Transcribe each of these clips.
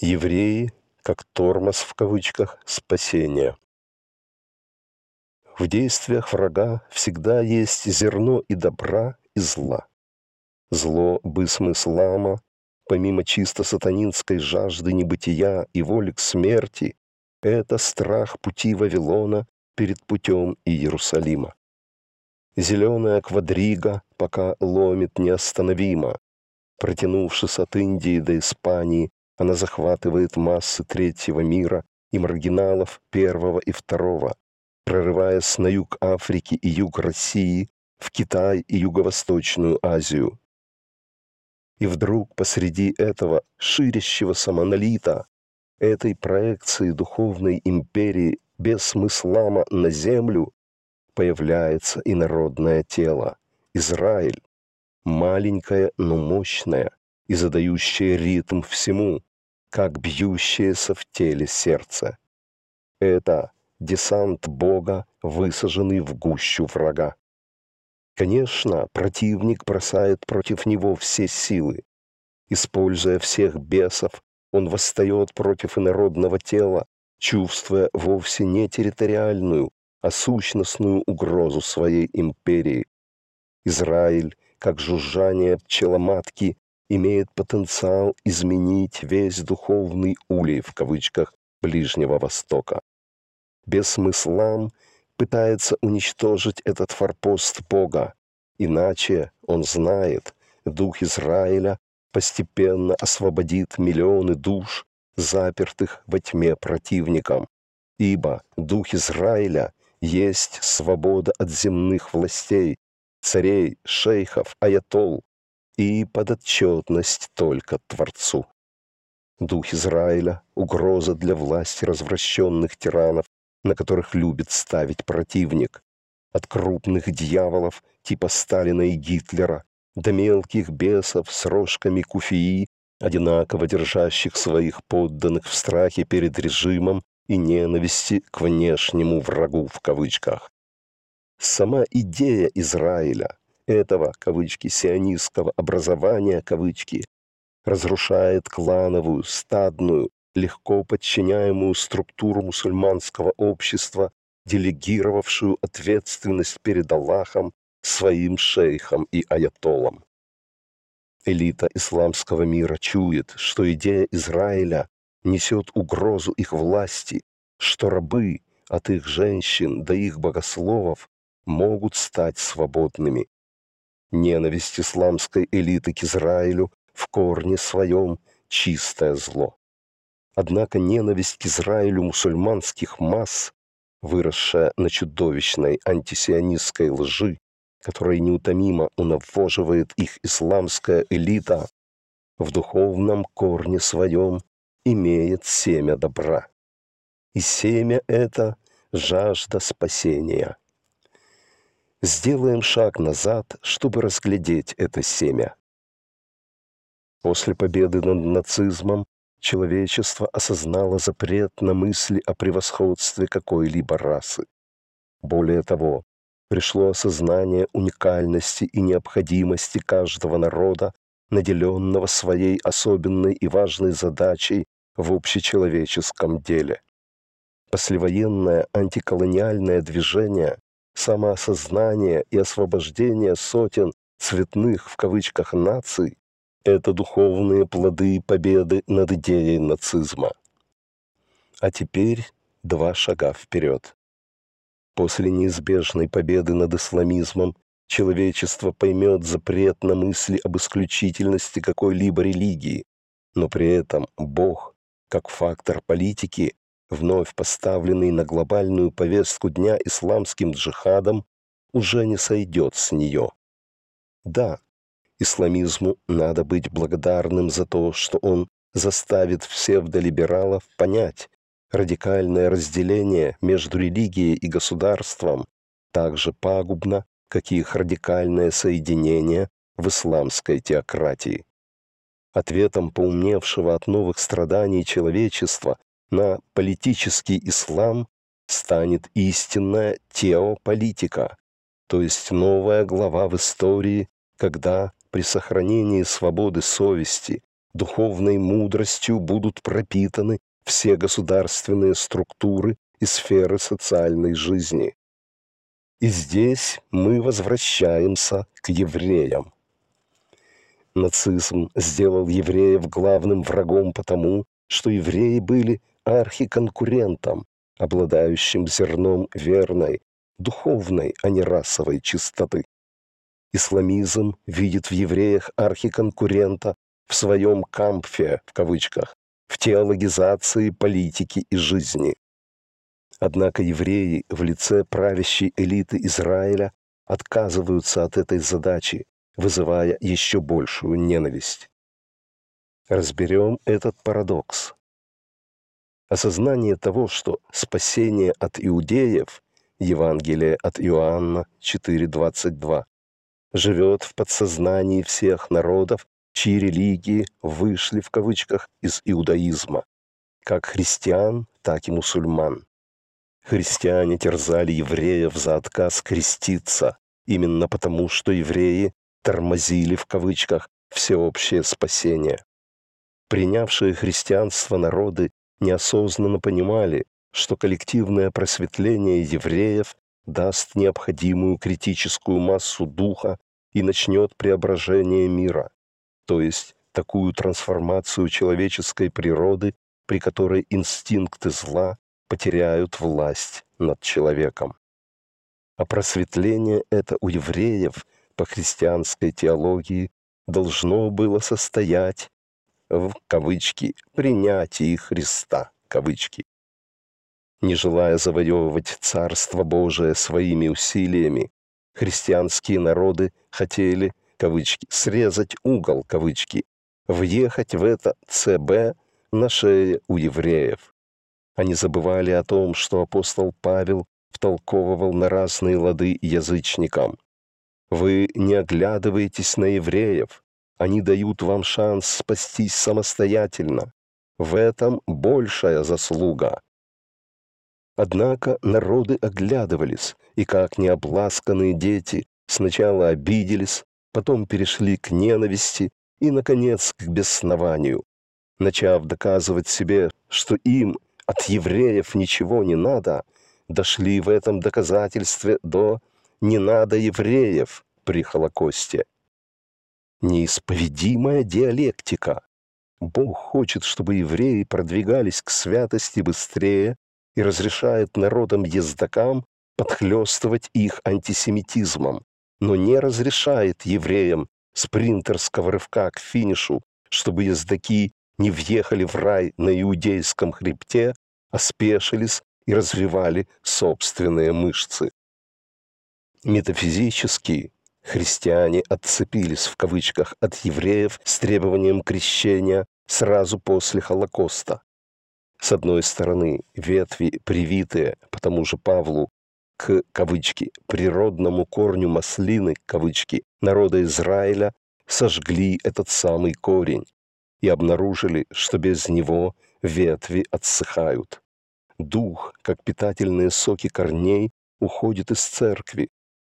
евреи как тормоз в кавычках спасения. В действиях врага всегда есть зерно и добра, и зла. Зло – бысм ислама, помимо чисто сатанинской жажды небытия и воли к смерти, это страх пути Вавилона перед путем Иерусалима. Зеленая квадрига пока ломит неостановимо. Протянувшись от Индии до Испании она захватывает массы третьего мира и маргиналов первого и второго, прорываясь на юг Африки и юг России, в Китай и Юго-Восточную Азию. И вдруг посреди этого ширящегося монолита, этой проекции духовной империи без ислама на землю, появляется инородное тело, Израиль, маленькое, но мощное и задающее ритм всему, как бьющееся в теле сердце. Это десант Бога, высаженный в гущу врага. Конечно, противник бросает против него все силы. Используя всех бесов, он восстает против инородного тела, чувствуя вовсе не территориальную, а сущностную угрозу своей империи. Израиль, как жужжание пчеломатки, имеет потенциал изменить весь духовный улей в кавычках Ближнего Востока. Бесмыслам пытается уничтожить этот форпост Бога, иначе, он знает, дух Израиля постепенно освободит миллионы душ, запертых во тьме противникам, ибо дух Израиля есть свобода от земных властей, царей, шейхов, аятол, и подотчетность только Творцу. Дух Израиля — угроза для власти развращенных тиранов, на которых любит ставить противник. От крупных дьяволов типа Сталина и Гитлера до мелких бесов с рожками куфии, одинаково держащих своих подданных в страхе перед режимом и ненависти к внешнему врагу в кавычках. Сама идея Израиля этого, кавычки, сионистского образования, кавычки, разрушает клановую, стадную, легко подчиняемую структуру мусульманского общества, делегировавшую ответственность перед Аллахом своим шейхам и аятолам. Элита исламского мира чует, что идея Израиля несет угрозу их власти, что рабы от их женщин до их богословов могут стать свободными, Ненависть исламской элиты к Израилю в корне своем чистое зло. Однако ненависть к Израилю мусульманских масс, выросшая на чудовищной антисионистской лжи, которой неутомимо унавоживает их исламская элита, в духовном корне своем имеет семя добра. И семя это — жажда спасения — сделаем шаг назад, чтобы разглядеть это семя. После победы над нацизмом человечество осознало запрет на мысли о превосходстве какой-либо расы. Более того, пришло осознание уникальности и необходимости каждого народа, наделенного своей особенной и важной задачей в общечеловеческом деле. Послевоенное антиколониальное движение самоосознания и освобождение сотен «цветных» в кавычках наций – это духовные плоды победы над идеей нацизма. А теперь два шага вперед. После неизбежной победы над исламизмом человечество поймет запрет на мысли об исключительности какой-либо религии, но при этом Бог, как фактор политики, вновь поставленный на глобальную повестку дня исламским джихадом, уже не сойдет с нее. Да, исламизму надо быть благодарным за то, что он заставит псевдолибералов понять, радикальное разделение между религией и государством так же пагубно, как и их радикальное соединение в исламской теократии. Ответом поумневшего от новых страданий человечества на политический ислам станет истинная теополитика, то есть новая глава в истории, когда при сохранении свободы совести духовной мудростью будут пропитаны все государственные структуры и сферы социальной жизни. И здесь мы возвращаемся к евреям. Нацизм сделал евреев главным врагом потому, что евреи были архиконкурентом, обладающим зерном верной, духовной, а не расовой чистоты. Исламизм видит в евреях архиконкурента в своем «кампфе» в кавычках, в теологизации политики и жизни. Однако евреи в лице правящей элиты Израиля отказываются от этой задачи, вызывая еще большую ненависть. Разберем этот парадокс осознание того, что спасение от иудеев, Евангелие от Иоанна 4.22, живет в подсознании всех народов, чьи религии вышли в кавычках из иудаизма, как христиан, так и мусульман. Христиане терзали евреев за отказ креститься, именно потому что евреи «тормозили» в кавычках всеобщее спасение. Принявшие христианство народы неосознанно понимали, что коллективное просветление евреев даст необходимую критическую массу духа и начнет преображение мира, то есть такую трансформацию человеческой природы, при которой инстинкты зла потеряют власть над человеком. А просветление это у евреев по христианской теологии должно было состоять в кавычки принятии Христа, кавычки. Не желая завоевывать Царство Божие своими усилиями, христианские народы хотели, кавычки, срезать угол, кавычки, въехать в это ЦБ на шее у евреев. Они забывали о том, что апостол Павел втолковывал на разные лады язычникам. «Вы не оглядываетесь на евреев, они дают вам шанс спастись самостоятельно. В этом большая заслуга. Однако народы оглядывались, и как необласканные дети сначала обиделись, потом перешли к ненависти и, наконец, к беснованию, начав доказывать себе, что им от евреев ничего не надо, дошли в этом доказательстве до «не надо евреев» при Холокосте – неисповедимая диалектика. Бог хочет, чтобы евреи продвигались к святости быстрее и разрешает народам-ездакам подхлестывать их антисемитизмом, но не разрешает евреям спринтерского рывка к финишу, чтобы ездаки не въехали в рай на иудейском хребте, а спешились и развивали собственные мышцы. Метафизически Христиане отцепились в кавычках от евреев с требованием крещения сразу после Холокоста. С одной стороны, ветви, привитые по тому же Павлу к кавычки природному корню маслины кавычки народа Израиля сожгли этот самый корень и обнаружили, что без него ветви отсыхают. Дух, как питательные соки корней, уходит из церкви,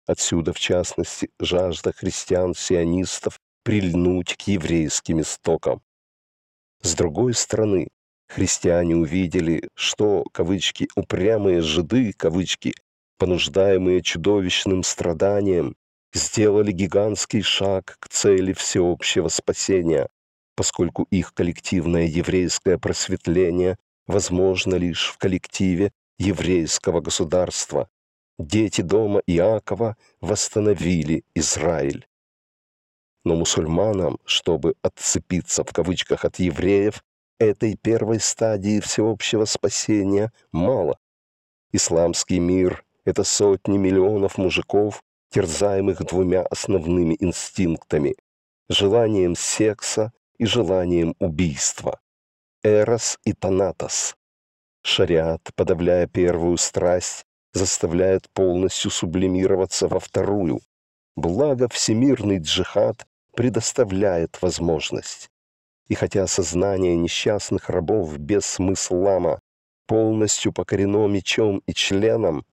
Отсюда, в частности, жажда христиан-сионистов прильнуть к еврейским истокам. С другой стороны, христиане увидели, что, кавычки, «упрямые жиды», кавычки, понуждаемые чудовищным страданием, сделали гигантский шаг к цели всеобщего спасения, поскольку их коллективное еврейское просветление возможно лишь в коллективе еврейского государства, дети дома Иакова восстановили Израиль. Но мусульманам, чтобы отцепиться в кавычках от евреев, этой первой стадии всеобщего спасения мало. Исламский мир — это сотни миллионов мужиков, терзаемых двумя основными инстинктами — желанием секса и желанием убийства. Эрос и Танатос. Шариат, подавляя первую страсть, заставляет полностью сублимироваться во вторую. Благо, всемирный джихад предоставляет возможность. И хотя сознание несчастных рабов без смыслама полностью покорено мечом и членом,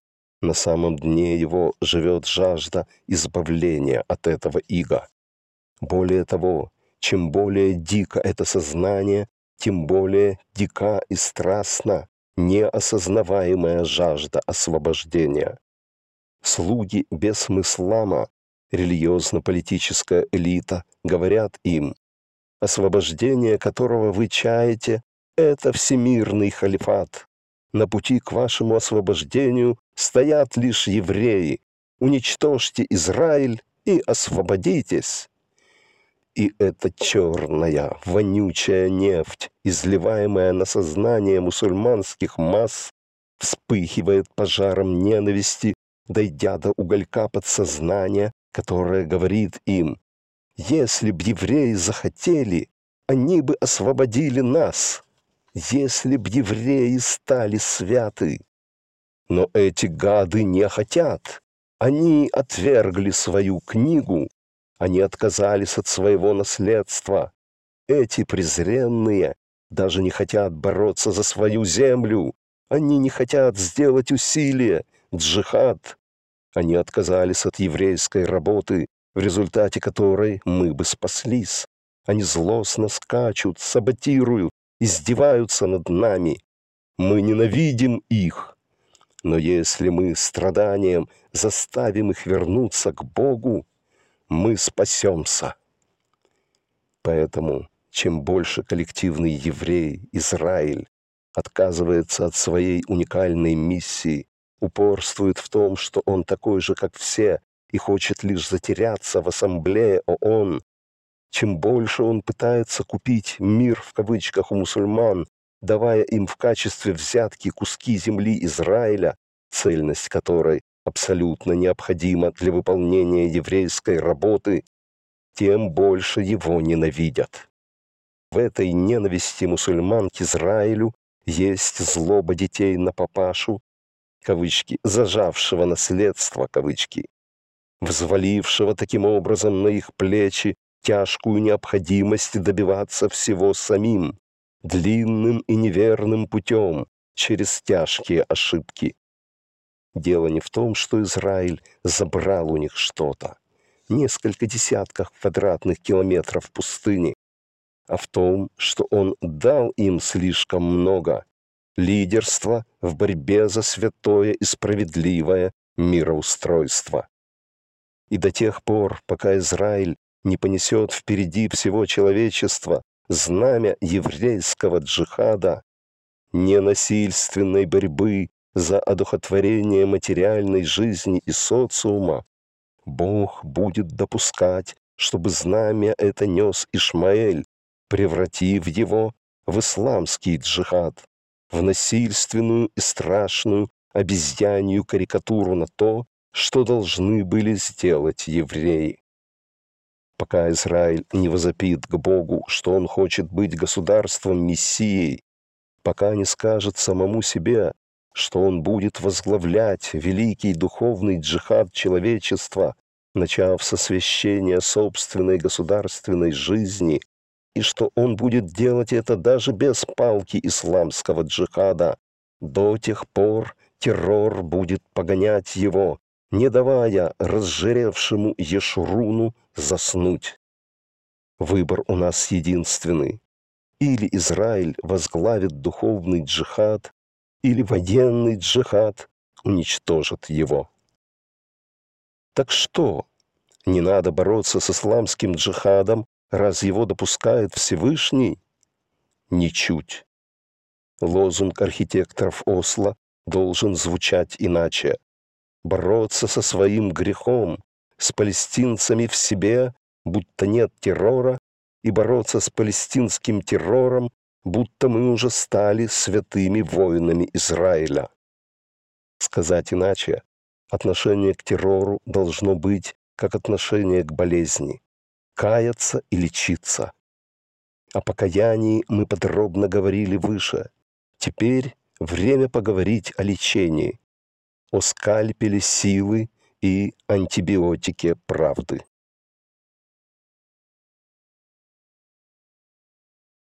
на самом дне его живет жажда избавления от этого ига. Более того, чем более дико это сознание, тем более дика и страстна неосознаваемая жажда освобождения. Слуги бесмыслама, религиозно-политическая элита, говорят им, освобождение которого вы чаете, это всемирный халифат. На пути к вашему освобождению стоят лишь евреи. Уничтожьте Израиль и освободитесь. И эта черная, вонючая нефть, изливаемая на сознание мусульманских масс, вспыхивает пожаром ненависти, дойдя до уголька подсознания, которое говорит им, «Если б евреи захотели, они бы освободили нас, если б евреи стали святы». Но эти гады не хотят. Они отвергли свою книгу, они отказались от своего наследства. Эти презренные даже не хотят бороться за свою землю. Они не хотят сделать усилия джихад. Они отказались от еврейской работы, в результате которой мы бы спаслись. Они злостно скачут, саботируют, издеваются над нами. Мы ненавидим их. Но если мы страданием заставим их вернуться к Богу, мы спасемся. Поэтому чем больше коллективный еврей, Израиль, отказывается от своей уникальной миссии, упорствует в том, что он такой же, как все, и хочет лишь затеряться в ассамблее ООН, чем больше он пытается купить «мир» в кавычках у мусульман, давая им в качестве взятки куски земли Израиля, цельность которой абсолютно необходимо для выполнения еврейской работы, тем больше его ненавидят. В этой ненависти мусульман к Израилю есть злоба детей на папашу, кавычки, зажавшего наследство, кавычки, взвалившего таким образом на их плечи тяжкую необходимость добиваться всего самим, длинным и неверным путем, через тяжкие ошибки. Дело не в том, что Израиль забрал у них что-то, несколько десятков квадратных километров пустыни, а в том, что он дал им слишком много лидерства в борьбе за святое и справедливое мироустройство. И до тех пор, пока Израиль не понесет впереди всего человечества знамя еврейского джихада, ненасильственной борьбы за одухотворение материальной жизни и социума, Бог будет допускать, чтобы знамя это нес Ишмаэль, превратив его в исламский джихад, в насильственную и страшную обезьянью карикатуру на то, что должны были сделать евреи. Пока Израиль не возопит к Богу, что он хочет быть государством Мессией, пока не скажет самому себе, что он будет возглавлять великий духовный джихад человечества, начав со священия собственной государственной жизни, и что он будет делать это даже без палки исламского джихада. До тех пор террор будет погонять его, не давая разжиревшему Ешуруну заснуть. Выбор у нас единственный. Или Израиль возглавит духовный джихад, или военный джихад уничтожат его. Так что? Не надо бороться с исламским джихадом, раз его допускает Всевышний? Ничуть. Лозунг архитекторов Осло должен звучать иначе. Бороться со своим грехом, с палестинцами в себе, будто нет террора, и бороться с палестинским террором, будто мы уже стали святыми воинами Израиля. Сказать иначе, отношение к террору должно быть как отношение к болезни – каяться и лечиться. О покаянии мы подробно говорили выше. Теперь время поговорить о лечении, о скальпеле силы и антибиотике правды.